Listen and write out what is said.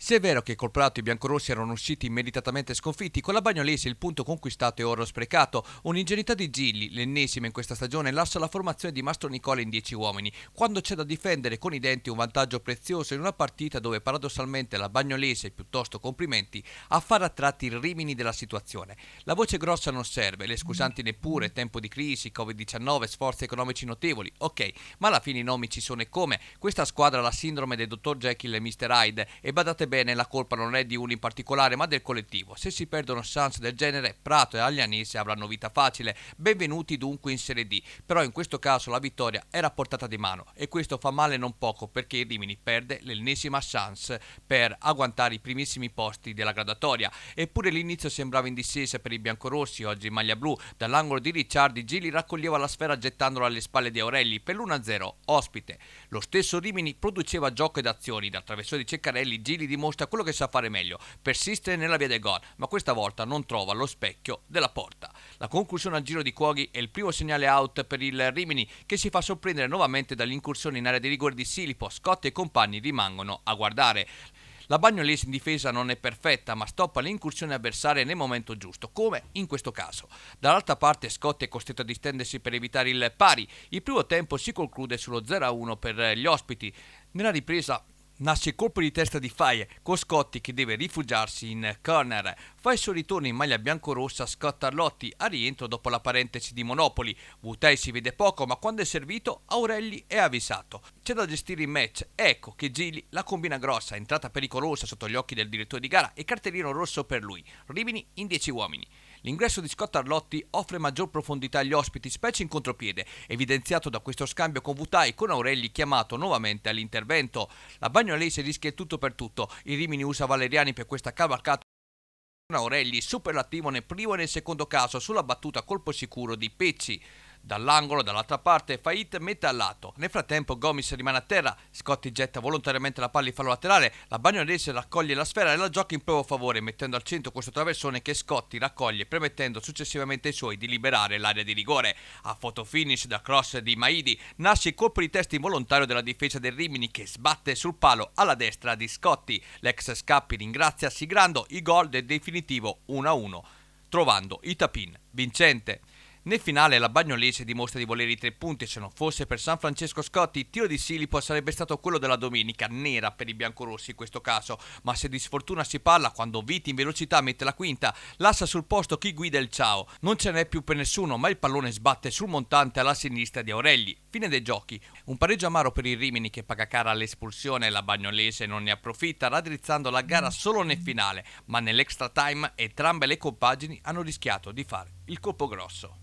Se è vero che col Prato i biancorossi erano usciti meritatamente sconfitti, con la Bagnolese il punto conquistato è oro sprecato. Un'ingenuità di Gilli, l'ennesima in questa stagione, lascia la formazione di Mastro Nicola in 10 uomini, quando c'è da difendere con i denti un vantaggio prezioso in una partita dove paradossalmente la Bagnolese, piuttosto complimenti, a fare a tratti i rimini della situazione. La voce grossa non serve, le scusanti neppure, tempo di crisi, Covid-19, sforzi economici notevoli, ok, ma alla fine i nomi ci sono e come. Questa squadra ha la sindrome del dottor Jekyll e Mr. Hyde e badate sebbene la colpa non è di uno in particolare ma del collettivo. Se si perdono chance del genere, Prato e Aglianese avranno vita facile. Benvenuti dunque in Serie D, però in questo caso la vittoria era a portata di mano e questo fa male non poco perché Rimini perde l'ennesima chance per agguantare i primissimi posti della gradatoria. Eppure l'inizio sembrava in discesa per i biancorossi, oggi in maglia blu. Dall'angolo di Ricciardi Gili raccoglieva la sfera gettandola alle spalle di Aurelli per l'1-0 ospite. Lo stesso Rimini produceva gioco ed azioni dal traversone di Ceccarelli, Gili di dimostra quello che sa fare meglio, persistere nella via del gol, ma questa volta non trova lo specchio della porta. La conclusione al giro di Cuoghi è il primo segnale out per il Rimini che si fa sorprendere nuovamente dall'incursione in area di rigore di Silipo, Scott e compagni rimangono a guardare. La Bagnolese in difesa non è perfetta, ma stoppa le incursioni avversarie nel momento giusto, come in questo caso. Dall'altra parte Scott è costretto a distendersi per evitare il pari. Il primo tempo si conclude sullo 0-1 per gli ospiti. Nella ripresa Nasce colpo di testa di Fai con Scotti che deve rifugiarsi in corner. Fa il suo ritorno in maglia biancorossa Scott Arlotti a rientro dopo la parentesi di Monopoli. Vutai si vede poco ma quando è servito Aurelli è avvisato. C'è da gestire il match. Ecco che Gili la combina grossa, entrata pericolosa sotto gli occhi del direttore di gara e cartellino rosso per lui. Rimini in 10 uomini. L'ingresso di Scott Arlotti offre maggior profondità agli ospiti, specie in contropiede, evidenziato da questo scambio con Vutai con Aurelli chiamato nuovamente all'intervento. La Bagnolese rischia il tutto per tutto. Il Rimini usa Valeriani per questa cavalcata Aurelli superlativo nel primo e nel secondo caso sulla battuta colpo sicuro di Pecci. Dall'angolo, dall'altra parte, Fait mette a lato. Nel frattempo Gomis rimane a terra, Scotti getta volontariamente la palla in fallo laterale, la Bagnolese raccoglie la sfera e la gioca in proprio favore, mettendo al centro questo traversone che Scotti raccoglie, permettendo successivamente ai suoi di liberare l'area di rigore. A foto finish da cross di Maidi nasce il colpo di testa involontario della difesa del Rimini che sbatte sul palo alla destra di Scotti. L'ex Scappi ringrazia sigrando i gol del definitivo 1-1, trovando Itapin vincente. Nel finale la Bagnolese dimostra di volere i tre punti, se non fosse per San Francesco Scotti il tiro di Silipo sarebbe stato quello della domenica, nera per i biancorossi in questo caso, ma se di sfortuna si parla quando Viti in velocità mette la quinta, lascia sul posto chi guida il ciao, non ce n'è più per nessuno ma il pallone sbatte sul montante alla sinistra di Aurelli. Fine dei giochi, un pareggio amaro per il Rimini che paga cara all'espulsione, la Bagnolese non ne approfitta raddrizzando la gara solo nel finale, ma nell'extra time entrambe le compagini hanno rischiato di fare il colpo grosso.